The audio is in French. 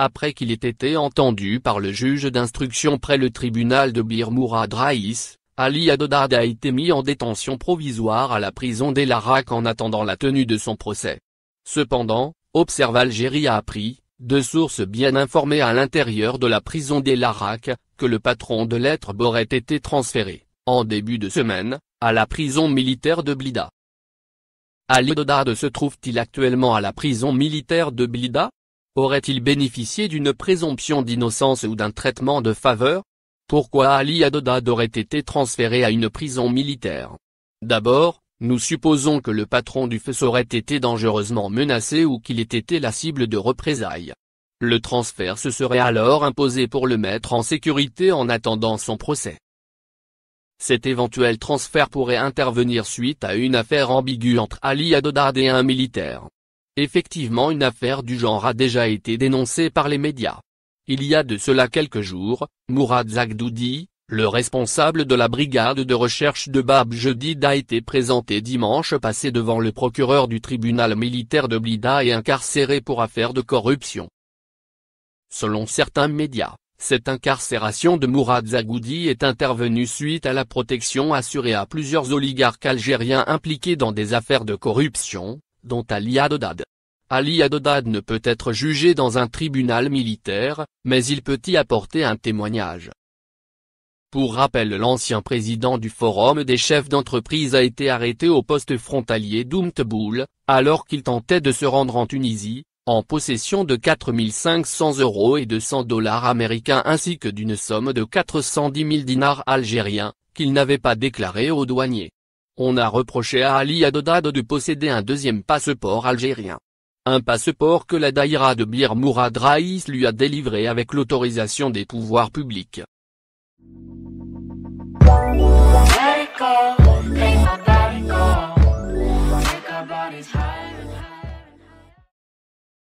après qu'il ait été entendu par le juge d'instruction près le tribunal de Bir Mourad Raïs, Ali Adodad a été mis en détention provisoire à la prison Larac en attendant la tenue de son procès. Cependant, Observe Algérie a appris, de sources bien informées à l'intérieur de la prison Larac que le patron de lettres Boret été transféré, en début de semaine, à la prison militaire de Blida. Ali Dodad se trouve-t-il actuellement à la prison militaire de Blida Aurait-il bénéficié d'une présomption d'innocence ou d'un traitement de faveur Pourquoi Ali Adodad aurait été transféré à une prison militaire D'abord, nous supposons que le patron du feu aurait été dangereusement menacé ou qu'il ait été la cible de représailles. Le transfert se serait alors imposé pour le mettre en sécurité en attendant son procès. Cet éventuel transfert pourrait intervenir suite à une affaire ambiguë entre Ali Adodad et un militaire. Effectivement une affaire du genre a déjà été dénoncée par les médias. Il y a de cela quelques jours, Mourad Zagdoudi, le responsable de la brigade de recherche de Bab Jedid a été présenté dimanche passé devant le procureur du tribunal militaire de Blida et incarcéré pour affaire de corruption. Selon certains médias, cette incarcération de Mourad Zagoudi est intervenue suite à la protection assurée à plusieurs oligarques algériens impliqués dans des affaires de corruption, dont Ali Haddad. Ali Haddad ne peut être jugé dans un tribunal militaire, mais il peut y apporter un témoignage. Pour rappel l'ancien président du Forum des chefs d'entreprise a été arrêté au poste frontalier d'Oumteboul, alors qu'il tentait de se rendre en Tunisie, en possession de 4500 euros et 200 dollars américains ainsi que d'une somme de 410 000 dinars algériens, qu'il n'avait pas déclaré aux douaniers. On a reproché à Ali Haddad de posséder un deuxième passeport algérien un passeport que la daïra de Bir Mourad Raïs lui a délivré avec l'autorisation des pouvoirs publics.